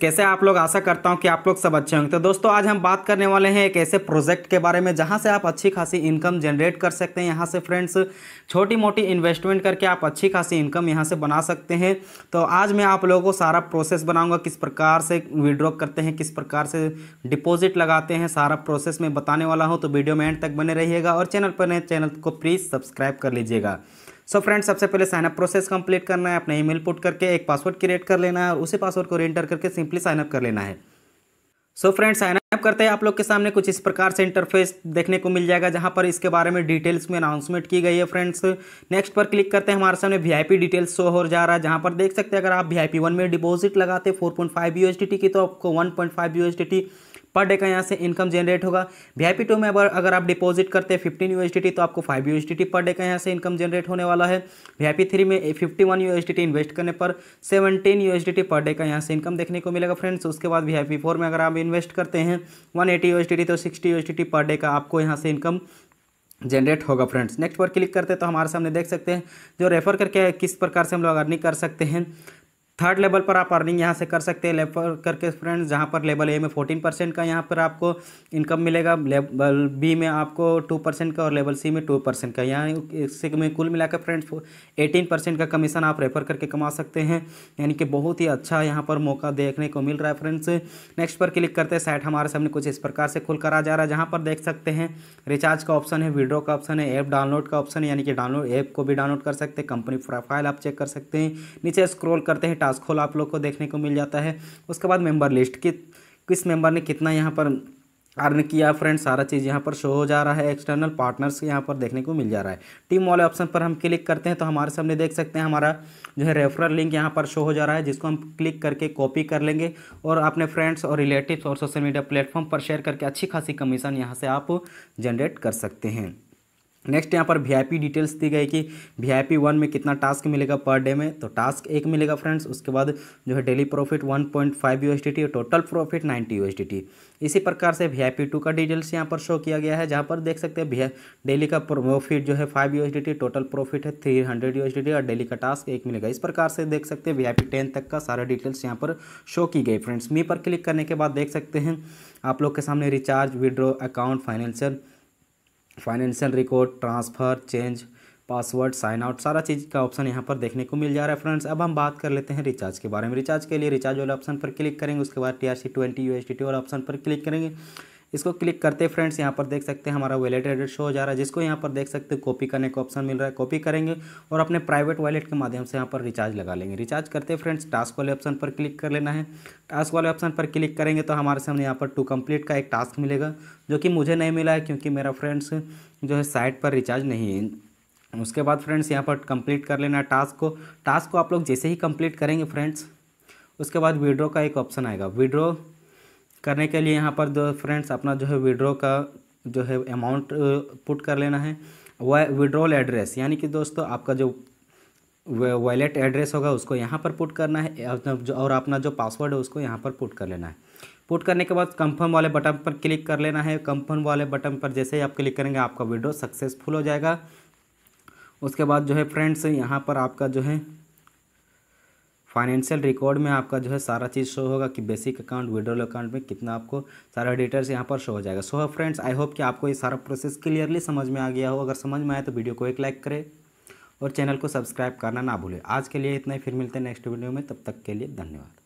कैसे आप लोग आशा करता हूँ कि आप लोग सब अच्छे होंगे तो दोस्तों आज हम बात करने वाले हैं एक ऐसे प्रोजेक्ट के बारे में जहाँ से आप अच्छी खासी इनकम जनरेट कर सकते हैं यहाँ से फ्रेंड्स छोटी मोटी इन्वेस्टमेंट करके आप अच्छी खासी इनकम यहाँ से बना सकते हैं तो आज मैं आप लोगों को सारा प्रोसेस बनाऊँगा किस प्रकार से विड्रॉ करते हैं किस प्रकार से डिपोजिट लगाते हैं सारा प्रोसेस मैं बताने वाला हूँ तो वीडियो में एंड तक बने रहिएगा और चैनल पर नए चैनल को प्लीज़ सब्सक्राइब कर लीजिएगा सो फ्रेंड्स सबसे पहले साइनअप प्रोसेस कंप्लीट करना है अपना ईमेल पुट करके एक पासवर्ड क्रिएट कर लेना है और उसी पासवर्ड को रेंटर करके सिंपली साइनअप कर लेना है सो फ्रेंड्स साइनअप करते हैं आप लोग के सामने कुछ इस प्रकार से इंटरफेस देखने को मिल जाएगा जहां पर इसके बारे में डिटेल्स में अनाउंसमेंट की गई है फ्रेंड्स नेक्स्ट पर क्लिक करते हैं हमारे सामने वी डिटेल्स शो हो जा रहा है जहां पर देख सकते हैं अगर आप वी आई में डिपोजिट लगाते फोर पॉइंट की तो आपको वन पॉइंट पर डे का यहाँ से इनकम जनरेट होगा पी टू में अगर अगर आप डिपॉजिट करते हैं फिफ्टीन यूएसडीटी तो आपको फाइव टी पर डे का यहाँ से इनकम जनरेट होने वाला है पी थ्री में फिफ्टी वन टी इन्वेस्ट करने पर सेवनटीन टी पर डे का यहाँ से इनकम देखने को मिलेगा फ्रेंड्स उसके बाद पी फोर में अगर आप इन्वेस्ट करते हैं वन एटी टी तो सिक्सटी यूएसडीटी पर डे का आपको यहाँ से इनकम जनरेट होगा फ्रेंड्स नेक्स्ट पर क्लिक करते हैं तो हमारे सामने देख सकते हैं जो रेफर करके किस प्रकार से हम लोग अर्निंग कर सकते हैं थर्ड लेवल पर आप अर्निंग यहाँ से कर सकते हैं लेवल करके फ्रेंड्स जहाँ पर लेवल ए में फोर्टीन परसेंट का यहाँ पर आपको इनकम मिलेगा लेवल बी में आपको टू परसेंट का और लेवल सी में टू परसेंट का यहाँ इससे में कुल मिलाकर फ्रेंड्स एटीन परसेंट का कमीशन आप रेफर करके कमा सकते हैं यानी कि बहुत ही अच्छा यहाँ पर मौका देखने को मिल रहा है फ्रेंड्स नेक्स्ट पर क्लिक करते हैं साइट हमारे सामने कुछ इस प्रकार से खुल करा जा रहा है जहाँ पर देख सकते हैं रिचार्ज का ऑप्शन है विड्रो का ऑप्शन है ऐप डाउनलोड का ऑप्शन है यानी कि डाउनलोड ऐप को भी डाउनलोड कर सकते हैं कंपनी प्रोफाइल आप चेक कर सकते हैं नीचे स्क्रोल करते हैं टास्क होल आप लोग को देखने को मिल जाता है उसके बाद मेंबर लिस्ट कि किस मेंबर ने कितना यहाँ पर अर्न किया फ्रेंड सारा चीज़ यहाँ पर शो हो जा रहा है एक्सटर्नल पार्टनर्स यहाँ पर देखने को मिल जा रहा है टीम वाले ऑप्शन पर हम क्लिक करते हैं तो हमारे सामने देख सकते हैं हमारा जो है रेफरल लिंक यहाँ पर शो हो जा रहा है जिसको हम क्लिक करके कॉपी कर लेंगे और अपने फ्रेंड्स और रिलेटिव्स और सोशल मीडिया प्लेटफॉर्म पर शेयर करके अच्छी खासी कमीशन यहाँ से आप जनरेट कर सकते हैं नेक्स्ट यहाँ पर वी डिटेल्स दी गई कि वी आई वन में कितना टास्क मिलेगा पर डे में तो टास्क एक मिलेगा फ्रेंड्स उसके बाद जो है डेली प्रॉफिट 1.5 पॉइंट फाइव और टोटल प्रॉफिट 90 यू इसी प्रकार से वीआईपी टू का डिटेल्स यहाँ पर शो किया गया है जहाँ पर देख सकते हैं डेली का प्रॉफिट जो है फाइव यू टोटल प्रॉफिट है थ्री हंड्रेड और डेली का टास्क एक मिलेगा इस प्रकार से देख सकते हैं वी टेन तक का सारा डिटेल्स यहाँ पर शो की गई फ्रेंड्स मी पर क्लिक करने के बाद देख सकते हैं आप लोग के सामने recharge withdraw account financial financial record transfer change password sign out सारा चीज़ का ऑप्शन यहाँ पर देखने को मिल जा रहा है फ्रेंड्स अब हम बात कर लेते हैं रिचार्ज के बारे में रिचार्ज के लिए रिचार्ज वाले ऑप्शन पर क्लिक करेंगे उसके बाद T R C twenty U S T T वाले ऑप्शन पर क्लिक करेंगे इसको क्लिक करते फ्रेंड्स यहाँ पर देख सकते हैं हमारा वैलेट एड्रेस शो हो जा रहा है जिसको यहाँ पर देख सकते हैं कॉपी करने का ऑप्शन मिल रहा है कॉपी करेंगे और अपने प्राइवेट वैलेट के माध्यम से यहाँ पर रिचार्ज लगा लेंगे रिचार्ज करते फ्रेंड्स टास्क वाले ऑप्शन पर क्लिक कर लेना है टास्क वाले ऑप्शन पर क्लिक करेंगे तो हमारे सामने यहाँ पर टू कम्प्लीट का एक टास्क मिलेगा जो कि मुझे नहीं मिला है क्योंकि मेरा फ्रेंड्स जो है साइट पर रिचार्ज नहीं है उसके बाद फ्रेंड्स यहाँ पर कंप्लीट कर लेना टास्क को टास्क को आप लोग जैसे ही कंप्लीट करेंगे फ्रेंड्स उसके बाद विड्रो का एक ऑप्शन आएगा विड्रो करने के लिए यहाँ पर जो फ्रेंड्स अपना जो है विड्रॉ का जो है अमाउंट पुट कर लेना है वह विड्रॉल एड्रेस यानी कि दोस्तों आपका जो वॉलेट एड्रेस होगा उसको यहाँ पर पुट करना है और अपना जो पासवर्ड है उसको यहाँ पर पुट कर लेना है पुट करने के बाद कंफर्म वाले बटन पर क्लिक कर लेना है कंफर्म वाले बटन पर जैसे ही आप क्लिक करेंगे आपका विड्रो सक्सेसफुल हो जाएगा उसके बाद जो है फ्रेंड्स यहाँ पर आपका जो है फाइनेंशियल रिकॉर्ड में आपका जो है सारा चीज़ शो होगा कि बेसिक अकाउंट विड्रॉल अकाउंट में कितना आपको सारा डिटेल्स यहाँ पर शो हो जाएगा सो फ्रेंड्स आई होप कि आपको ये सारा प्रोसेस क्लियरली समझ में आ गया हो अगर समझ में आए तो वीडियो को एक लाइक करें और चैनल को सब्सक्राइब करना ना भूलें आज के लिए इतना ही फिर मिलते हैं नेक्स्ट वीडियो में तब तक के लिए धन्यवाद